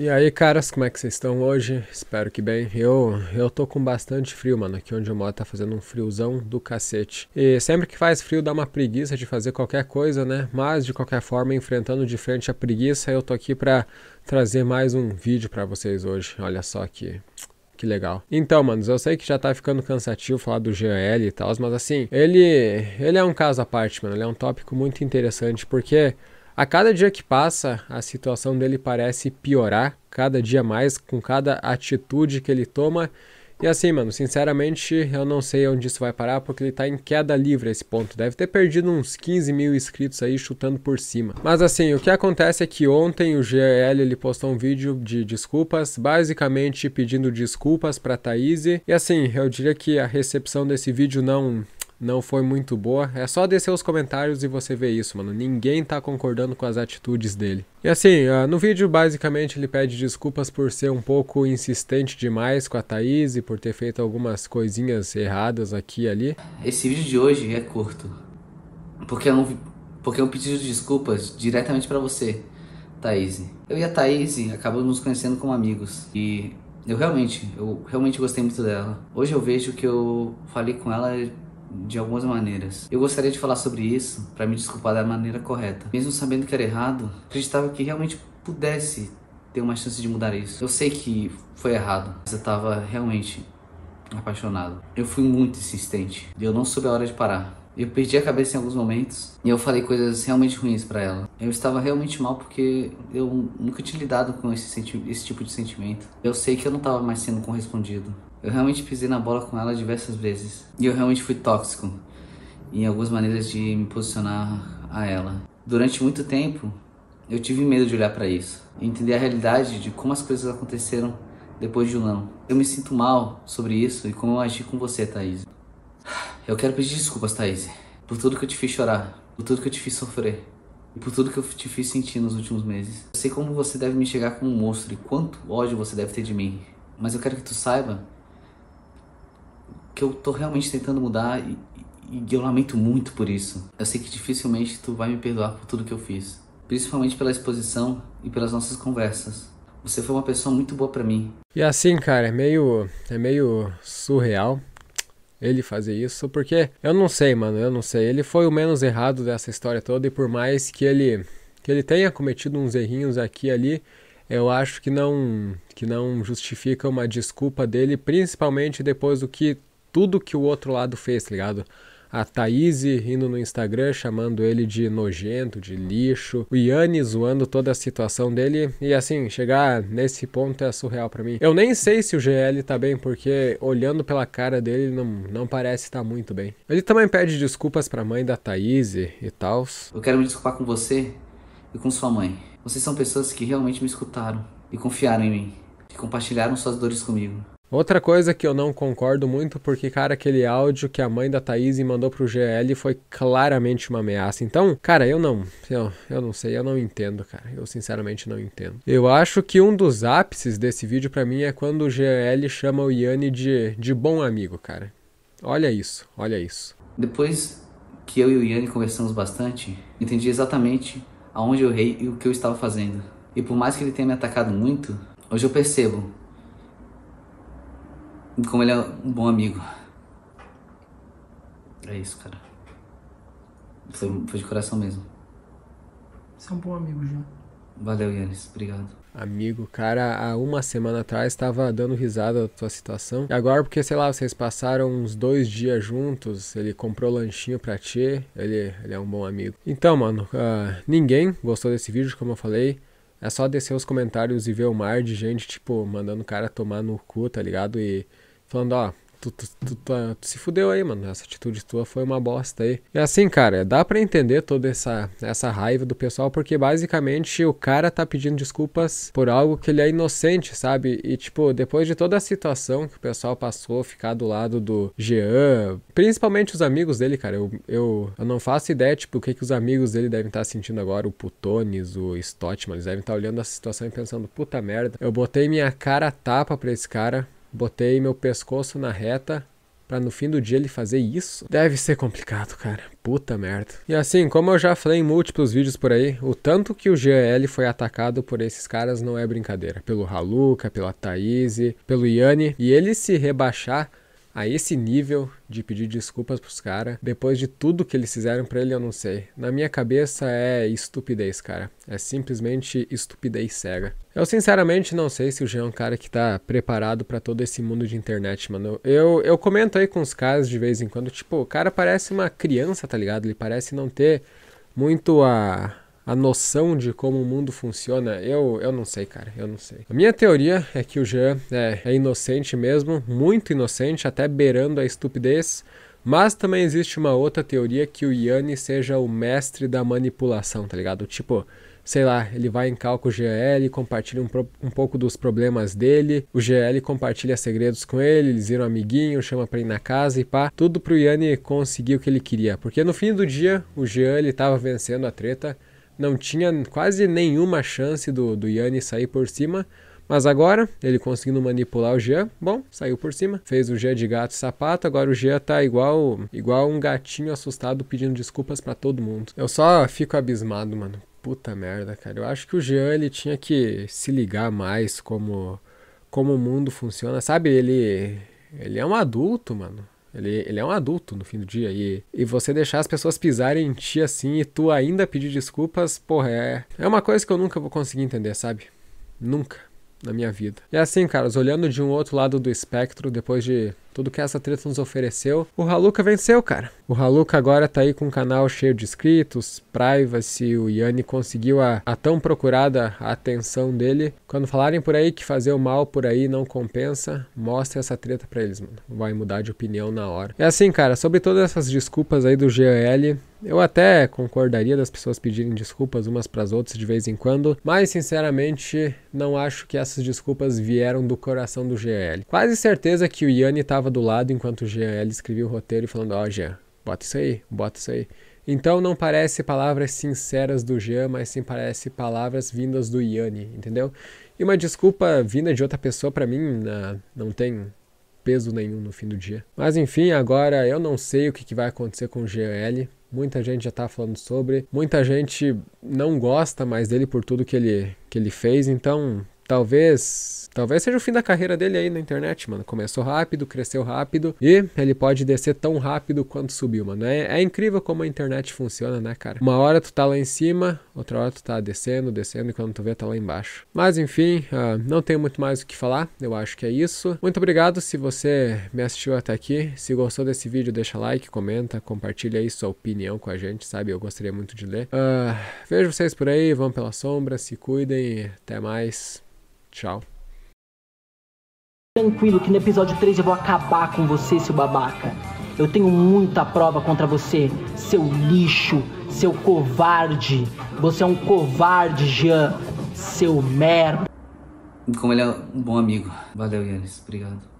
E aí, caras, como é que vocês estão hoje? Espero que bem. Eu eu tô com bastante frio, mano. Aqui onde eu moro tá fazendo um friozão do cacete. E sempre que faz frio dá uma preguiça de fazer qualquer coisa, né? Mas de qualquer forma, enfrentando de frente a preguiça, eu tô aqui pra trazer mais um vídeo para vocês hoje. Olha só que que legal. Então, manos, eu sei que já tá ficando cansativo falar do GL e tal, mas assim, ele ele é um caso à parte, mano. Ele é um tópico muito interessante porque a cada dia que passa, a situação dele parece piorar, cada dia mais, com cada atitude que ele toma. E assim, mano, sinceramente, eu não sei onde isso vai parar, porque ele tá em queda livre a esse ponto. Deve ter perdido uns 15 mil inscritos aí, chutando por cima. Mas assim, o que acontece é que ontem o GL, ele postou um vídeo de desculpas, basicamente pedindo desculpas pra Thaís. E assim, eu diria que a recepção desse vídeo não não foi muito boa. É só descer os comentários e você vê isso, mano. Ninguém tá concordando com as atitudes dele. E assim, ah, no vídeo basicamente ele pede desculpas por ser um pouco insistente demais com a Thaís e por ter feito algumas coisinhas erradas aqui e ali. Esse vídeo de hoje é curto. Porque é um, porque é um pedido de desculpas diretamente para você, Thaís. Eu e a Thaís acabamos nos conhecendo como amigos e eu realmente, eu realmente gostei muito dela. Hoje eu vejo que eu falei com ela de algumas maneiras. Eu gostaria de falar sobre isso para me desculpar da maneira correta. Mesmo sabendo que era errado, acreditava que realmente pudesse ter uma chance de mudar isso. Eu sei que foi errado, mas eu estava realmente apaixonado. Eu fui muito insistente. Eu não soube a hora de parar. Eu perdi a cabeça em alguns momentos e eu falei coisas realmente ruins para ela. Eu estava realmente mal porque eu nunca tinha lidado com esse, esse tipo de sentimento. Eu sei que eu não estava mais sendo correspondido. Eu realmente pisei na bola com ela diversas vezes. E eu realmente fui tóxico em algumas maneiras de me posicionar a ela. Durante muito tempo, eu tive medo de olhar para isso, entender a realidade de como as coisas aconteceram depois de um não. Eu me sinto mal sobre isso e como eu agi com você, Thaís. Eu quero pedir desculpas, Thaís, por tudo que eu te fiz chorar, por tudo que eu te fiz sofrer e por tudo que eu te fiz sentir nos últimos meses. Eu sei como você deve me chegar como um monstro e quanto ódio você deve ter de mim, mas eu quero que tu saiba que eu tô realmente tentando mudar e, e eu lamento muito por isso. Eu sei que dificilmente tu vai me perdoar por tudo que eu fiz, principalmente pela exposição e pelas nossas conversas. Você foi uma pessoa muito boa para mim. E assim, cara, é meio é meio surreal ele fazer isso, porque eu não sei, mano, eu não sei. Ele foi o menos errado dessa história toda e por mais que ele que ele tenha cometido uns errinhos aqui e ali, eu acho que não que não justifica uma desculpa dele, principalmente depois do que tudo que o outro lado fez, tá ligado? A Thaís indo no Instagram chamando ele de nojento, de lixo. O Yanni zoando toda a situação dele. E assim, chegar nesse ponto é surreal para mim. Eu nem sei se o GL tá bem, porque olhando pela cara dele, não, não parece estar tá muito bem. Ele também pede desculpas pra mãe da Thaís e tal. Eu quero me desculpar com você e com sua mãe. Vocês são pessoas que realmente me escutaram e confiaram em mim. Que compartilharam suas dores comigo. Outra coisa que eu não concordo muito, porque, cara, aquele áudio que a mãe da Thaís mandou pro GL foi claramente uma ameaça. Então, cara, eu não. Eu, eu não sei, eu não entendo, cara. Eu sinceramente não entendo. Eu acho que um dos ápices desse vídeo para mim é quando o GL chama o Yanni de, de bom amigo, cara. Olha isso, olha isso. Depois que eu e o Yanni conversamos bastante, entendi exatamente aonde eu errei e o que eu estava fazendo. E por mais que ele tenha me atacado muito, hoje eu percebo e como ele é um bom amigo. É isso, cara. Foi, foi de coração mesmo. Você é um bom amigo, João. Valeu, Yannis. Obrigado. Amigo, cara, há uma semana atrás estava dando risada da tua situação. E agora, porque, sei lá, vocês passaram uns dois dias juntos, ele comprou lanchinho pra ti, ele, ele é um bom amigo. Então, mano, uh, ninguém gostou desse vídeo, como eu falei. É só descer os comentários e ver o mar de gente, tipo, mandando o cara tomar no cu, tá ligado? E Falando, ó, tu, tu, tu, tá, tu, se fudeu aí, mano. Essa atitude tua foi uma bosta aí. E assim, cara, dá para entender toda essa, essa raiva do pessoal, porque basicamente o cara tá pedindo desculpas por algo que ele é inocente, sabe? E, tipo, depois de toda a situação que o pessoal passou, ficar do lado do Jean, principalmente os amigos dele, cara, eu, eu, eu não faço ideia, tipo, o que, que os amigos dele devem estar tá sentindo agora, o Putones, o Stottman, eles devem estar tá olhando essa situação e pensando, puta merda, eu botei minha cara tapa pra esse cara, Botei meu pescoço na reta para no fim do dia ele fazer isso? Deve ser complicado, cara. Puta merda. E assim, como eu já falei em múltiplos vídeos por aí, o tanto que o GL foi atacado por esses caras não é brincadeira. Pelo Haluca, pela Thaís, pelo Yanni. E ele se rebaixar a esse nível de pedir desculpas pros caras, depois de tudo que eles fizeram pra ele, eu não sei. Na minha cabeça é estupidez, cara. É simplesmente estupidez cega. Eu sinceramente não sei se o Jean é um cara que tá preparado para todo esse mundo de internet, mano. Eu, eu comento aí com os caras de vez em quando, tipo, o cara parece uma criança, tá ligado? Ele parece não ter muito a a noção de como o mundo funciona, eu, eu não sei, cara, eu não sei. A minha teoria é que o Jean é, é inocente mesmo, muito inocente, até beirando a estupidez. Mas também existe uma outra teoria que o Yanni seja o mestre da manipulação, tá ligado? Tipo, sei lá, ele vai em calco o GL, compartilha um, um, pouco dos problemas dele, o GL compartilha segredos com ele, eles viram um amiguinho, chama pra ir na casa e pá, tudo pro Yanni conseguir o que ele queria. Porque no fim do dia, o Jean ele tava vencendo a treta, não tinha quase nenhuma chance do, do Yanni sair por cima. Mas agora, ele conseguindo manipular o Jean, bom, saiu por cima. Fez o Jean de gato e sapato, agora o Jean tá igual, igual um gatinho assustado pedindo desculpas para todo mundo. Eu só fico abismado, mano. Puta merda, cara. Eu acho que o Jean, ele tinha que se ligar mais como, como o mundo funciona, sabe? Ele, ele é um adulto, mano. Ele, ele é um adulto no fim do dia. E, e você deixar as pessoas pisarem em ti assim e tu ainda pedir desculpas, porra, é, é uma coisa que eu nunca vou conseguir entender, sabe? Nunca na minha vida. E é assim, caras, olhando de um outro lado do espectro, depois de tudo que essa treta nos ofereceu, o Haluka venceu, cara. O Haluka agora tá aí com um canal cheio de inscritos, privacy, o Yanni conseguiu a, a tão procurada atenção dele. Quando falarem por aí que fazer o mal por aí não compensa, mostre essa treta pra eles, mano. Vai mudar de opinião na hora. É assim, cara, sobre todas essas desculpas aí do GL, eu até concordaria das pessoas pedirem desculpas umas para as outras de vez em quando, mas sinceramente não acho que essas desculpas vieram do coração do GL. Quase certeza que o Yanni estava do lado enquanto o GL escrevia o roteiro e falando: "Ó, oh, Jean, bota isso aí, bota isso aí". Então não parece palavras sinceras do Jean, mas sim parece palavras vindas do Yanni, entendeu? E uma desculpa vinda de outra pessoa para mim não tem peso nenhum no fim do dia. Mas enfim, agora eu não sei o que, vai acontecer com o GL. Muita gente já está falando sobre, muita gente não gosta mais dele por tudo que ele, que ele fez, então talvez. Talvez seja o fim da carreira dele aí na internet, mano. Começou rápido, cresceu rápido e ele pode descer tão rápido quanto subiu, mano. É, é incrível como a internet funciona, né, cara? Uma hora tu tá lá em cima, outra hora tu tá descendo, descendo e quando tu vê tá lá embaixo. Mas enfim, uh, não tenho muito mais o que falar. Eu acho que é isso. Muito obrigado se você me assistiu até aqui. Se gostou desse vídeo, deixa like, comenta, compartilha aí sua opinião com a gente, sabe? Eu gostaria muito de ler. Uh, vejo vocês por aí, vão pela sombra, se cuidem, até mais. Tchau. Tranquilo que no episódio 3 eu vou acabar com você, seu babaca. Eu tenho muita prova contra você, seu lixo, seu covarde. Você é um covarde, Jean, seu merda. Como ele é um bom amigo. Valeu, Yannis. Obrigado.